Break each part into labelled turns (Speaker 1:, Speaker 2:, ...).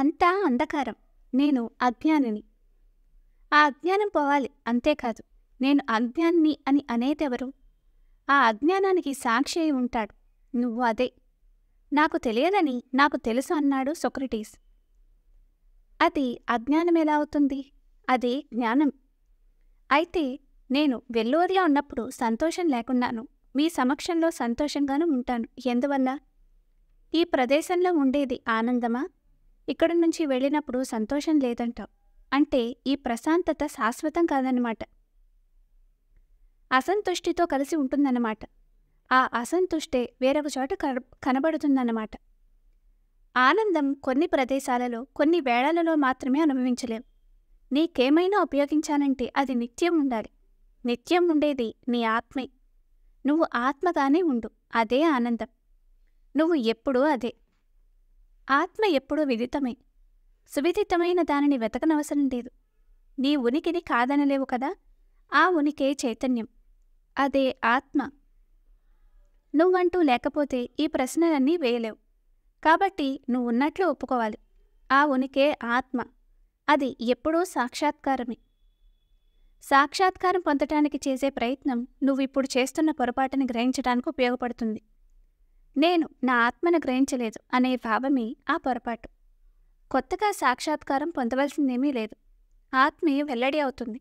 Speaker 1: అంతా అంధకారం నేను అజ్ఞానిని ఆ అజ్ఞానం పోవాలి అంతేకాదు నేను అజ్ఞాన్ని అని అనేదెవరు ఆ అజ్ఞానానికి సాక్షి అయి ఉంటాడు నువ్వు అదే నాకు తెలియదని నాకు తెలుసు అన్నాడు సొక్రటీస్ అది అజ్ఞానం ఎలా అవుతుంది అది జ్ఞానం అయితే నేను వెల్లూరులో ఉన్నప్పుడు సంతోషం లేకున్నాను మీ సమక్షంలో సంతోషంగాను ఉంటాను ఎందువల్ల ఈ ప్రదేశంలో ఉండేది ఆనందమా ఇక్కడి నుంచి వెళ్ళినప్పుడు సంతోషం లేదంటావు అంటే ఈ ప్రశాంతత శాశ్వతం కాదనమాట అసంతుష్టితో కలిసి ఉంటుందన్నమాట ఆ అసంతుష్టే వేరొక చోట కనబడుతుందన్నమాట ఆనందం కొన్ని ప్రదేశాలలో కొన్ని వేళలలో మాత్రమే అనుభవించలేం నీకేమైనా ఉపయోగించానంటే అది నిత్యం ఉండాలి నిత్యం ఉండేది నీ ఆత్మే నువ్వు ఆత్మగానే ఉండు అదే ఆనందం నువ్వు ఎప్పుడూ అదే ఆత్మ ఎప్పుడూ విదితమే సువిదితమైన దానిని వెతకనవసరం లేదు నీ ఉనికిని కాదనలేవు కదా ఆ ఉనికే చైతన్యం అదే ఆత్మ నువ్వంటూ లేకపోతే ఈ ప్రశ్నలన్నీ వేయలేవు కాబట్టి నువ్వు ఉన్నట్లు ఒప్పుకోవాలి ఆ ఉనికే ఆత్మ అది ఎప్పుడూ సాక్షాత్కారమే సాక్షాత్కారం పొందటానికి చేసే ప్రయత్నం నువ్వు ఇప్పుడు చేస్తున్న పొరపాటుని గ్రహించడానికి ఉపయోగపడుతుంది నేను నా ఆత్మను గ్రహించలేదు అనే భావమే ఆ పొరపాటు కొత్తగా సాక్షాత్కారం పొందవలసిందేమీ లేదు ఆత్మీయ వెల్లడి అవుతుంది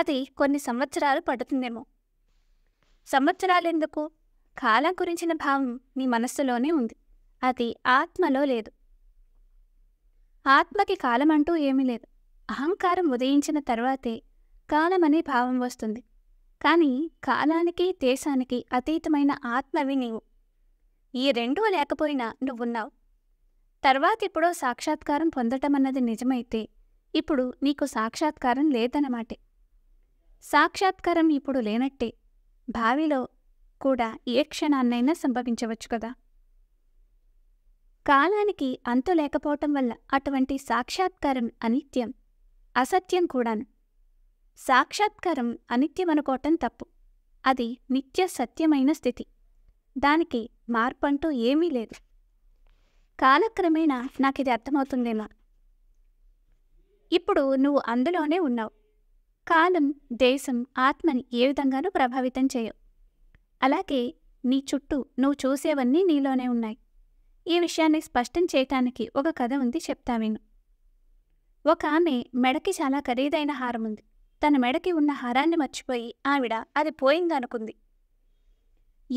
Speaker 1: అది కొన్ని సంవత్సరాలు పడుతుందేమో సంవత్సరాలెందుకు కాలం గురించిన భావం నీ మనస్సులోనే ఉంది అది ఆత్మలో లేదు ఆత్మకి కాలం అంటూ ఏమీ లేదు అహంకారం ఉదయించిన తర్వాతే కాలమనే భావం వస్తుంది కానీ కాలానికి దేశానికి అతీతమైన ఆత్మవి నీవు ఈ రెండూ లేకపోయినా నువ్వున్నావు తర్వాత ఎప్పుడో సాక్షాత్కారం పొందటమన్నది నిజమైతే ఇప్పుడు నీకు సాక్షాత్కారం లేదన్నమాటే సాక్షాత్కారం ఇప్పుడు లేనట్టే భావిలో కూడా ఏ క్షణాన్నైనా సంభవించవచ్చు కదా కాలానికి అంతు లేకపోవటం వల్ల అటువంటి సాక్షాత్కారం అనిత్యం అసత్యం కూడాను సాక్షాత్కారం అనిత్యమనుకోవటం తప్పు అది నిత్య సత్యమైన స్థితి దానికి మార్పు అంటూ ఏమీ లేదు కాలక్రమేణా నాకు ఇది అర్థమవుతుందేమో ఇప్పుడు నువ్వు అందులోనే ఉన్నావు కాలం దేశం ఆత్మని ఏ విధంగానూ ప్రభావితం చేయవు అలాగే నీ చుట్టూ నువ్వు చూసేవన్నీ నీలోనే ఉన్నాయి ఈ విషయాన్ని స్పష్టం చేయటానికి ఒక కథ ఉంది చెప్తా విను ఒక ఆమె మెడకి చాలా ఖరీదైన హారం ఉంది తన మెడకి ఉన్న హారాన్ని మర్చిపోయి ఆవిడ అది పోయిందనుకుంది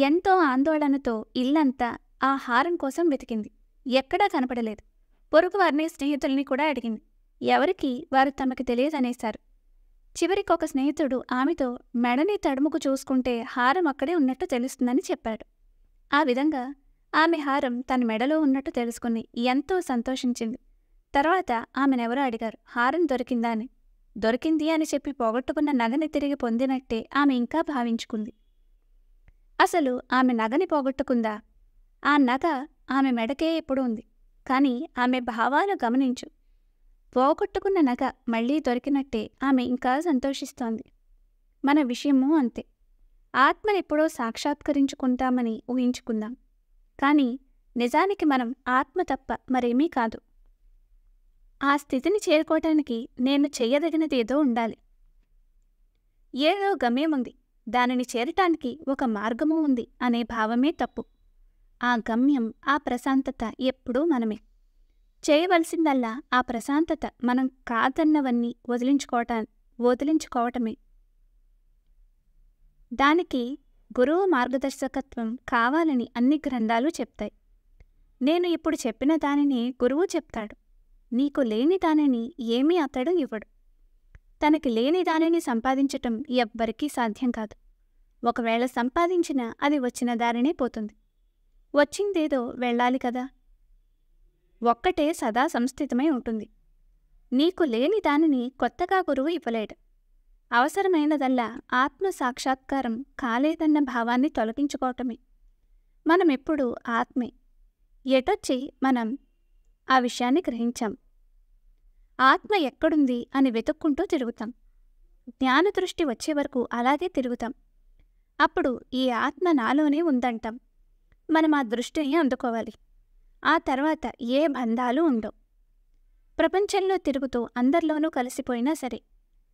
Speaker 1: ఎంతో ఆందోళనతో ఇల్లంతా ఆ హారం కోసం వెతికింది ఎక్కడా కనపడలేదు పొరుగు వారిని స్నేహితుల్ని కూడా అడిగింది ఎవరికి వారు తమకు తెలియదనేశారు చివరికొక స్నేహితుడు ఆమెతో మెడని తడుముకు చూసుకుంటే హారం అక్కడే ఉన్నట్టు తెలుస్తుందని చెప్పాడు ఆ విధంగా ఆమె హారం తన మెడలో ఉన్నట్టు తెలుసుకుని ఎంతో సంతోషించింది తర్వాత ఆమెనెవరో అడిగారు హారం దొరికిందా అని దొరికింది అని చెప్పి పోగొట్టుకున్న నగని తిరిగి పొందినట్టే ఆమె ఇంకా భావించుకుంది అసలు ఆమె నగని పోగొట్టుకుందా ఆ నగ ఆమె మెడకే ఎప్పుడు ఉంది కాని ఆమె భావాలు గమనించు పోగొట్టుకున్న నగ మళ్లీ దొరికినట్టే ఆమె ఇంకా సంతోషిస్తోంది మన విషయము అంతే ఆత్మనెప్పుడో సాక్షాత్కరించుకుంటామని ఊహించుకుందాం కాని నిజానికి మనం ఆత్మ తప్ప మరేమీ కాదు ఆ స్థితిని చేరుకోవటానికి నేను చెయ్యదగినది ఏదో ఉండాలి ఏదో గమ్యముంది దానిని చేరటానికి ఒక మార్గము ఉంది అనే భావమే తప్పు ఆ గమ్యం ఆ ప్రశాంతత ఎప్పుడూ మనమే చేయవలసిందల్లా ఆ ప్రశాంతత మనం కాదన్నవన్నీ వదిలించుకోవటా వదిలించుకోవటమే దానికి గురువు మార్గదర్శకత్వం కావాలని అన్ని గ్రంథాలు చెప్తాయి నేను ఇప్పుడు చెప్పిన దానిని గురువు చెప్తాడు నీకు లేని దానిని ఏమీ అతడు ఇవ్వడు తనకి లేని దానిని సంపాదించటం ఎవ్వరికీ సాధ్యం కాదు ఒకవేళ సంపాదించినా అది వచ్చిన దారినే పోతుంది వచ్చిందేదో వెళ్ళాలి కదా ఒక్కటే సదా సంస్థితమై ఉంటుంది నీకు లేని దానిని కొత్తగా గురువు ఇవ్వలేడు అవసరమైనదల్లా ఆత్మ సాక్షాత్కారం కాలేదన్న భావాన్ని తొలగించుకోవటమే మనమెప్పుడు ఆత్మే ఎటొచ్చి మనం ఆ విషయాన్ని గ్రహించాం ఆత్మ ఎక్కడుంది అని వెతుక్కుంటూ తిరుగుతాం జ్ఞాన దృష్టి వచ్చే వరకు అలాగే తిరుగుతాం అప్పుడు ఈ ఆత్మ నాలోనే ఉందంటాం మనం ఆ దృష్టిని అందుకోవాలి ఆ తర్వాత ఏ బంధాలు ఉండవు ప్రపంచంలో తిరుగుతూ అందరిలోనూ కలిసిపోయినా సరే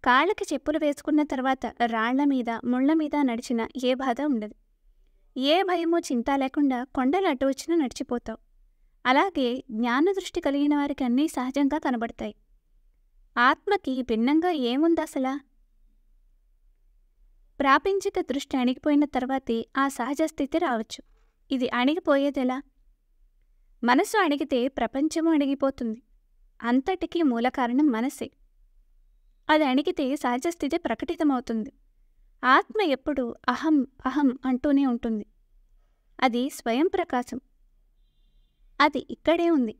Speaker 1: కాళ్ళకి చెప్పులు వేసుకున్న తర్వాత రాళ్ల మీద ముళ్ళ మీద నడిచిన ఏ బాధ ఉండదు ఏ భయమో చింత లేకుండా కొండలు అటు వచ్చినా నడిచిపోతావు అలాగే జ్ఞాన దృష్టి కలిగిన వారికి అన్నీ సహజంగా కనబడతాయి ఆత్మకి భిన్నంగా ఏముందసలా ప్రాపంచిక దృష్టి అణిగిపోయిన తర్వాతే ఆ సహజ స్థితి రావచ్చు ఇది అణిగిపోయేదెలా మనసు అణిగితే ప్రపంచము అణిగిపోతుంది అంతటికీ మూల కారణం మనసే అది అణిగితే సహజ స్థితి ప్రకటితమవుతుంది ఆత్మ ఎప్పుడు అహం అహం అంటూనే ఉంటుంది అది స్వయం ప్రకాశం అది ఇక్కడే ఉంది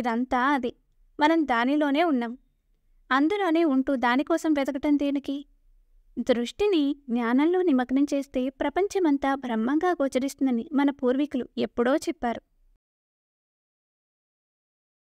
Speaker 1: ఇదంతా అది మనం దానిలోనే ఉన్నాం అందులోనే ఉంటూ దానికోసం వెతకటం దేనికి దృష్టిని జ్ఞానంలో నిమగ్నం చేస్తే ప్రపంచమంతా బ్రహ్మంగా గోచరిస్తుందని మన పూర్వీకులు ఎప్పుడో చెప్పారు